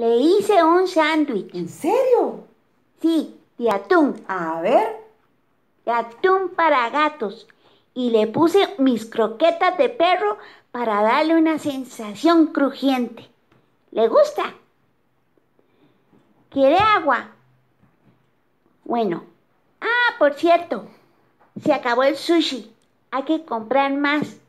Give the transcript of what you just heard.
Le hice un sándwich. ¿En serio? Sí, de atún. A ver. De atún para gatos. Y le puse mis croquetas de perro para darle una sensación crujiente. ¿Le gusta? ¿Quiere agua? Bueno. Ah, por cierto. Se acabó el sushi. Hay que comprar más.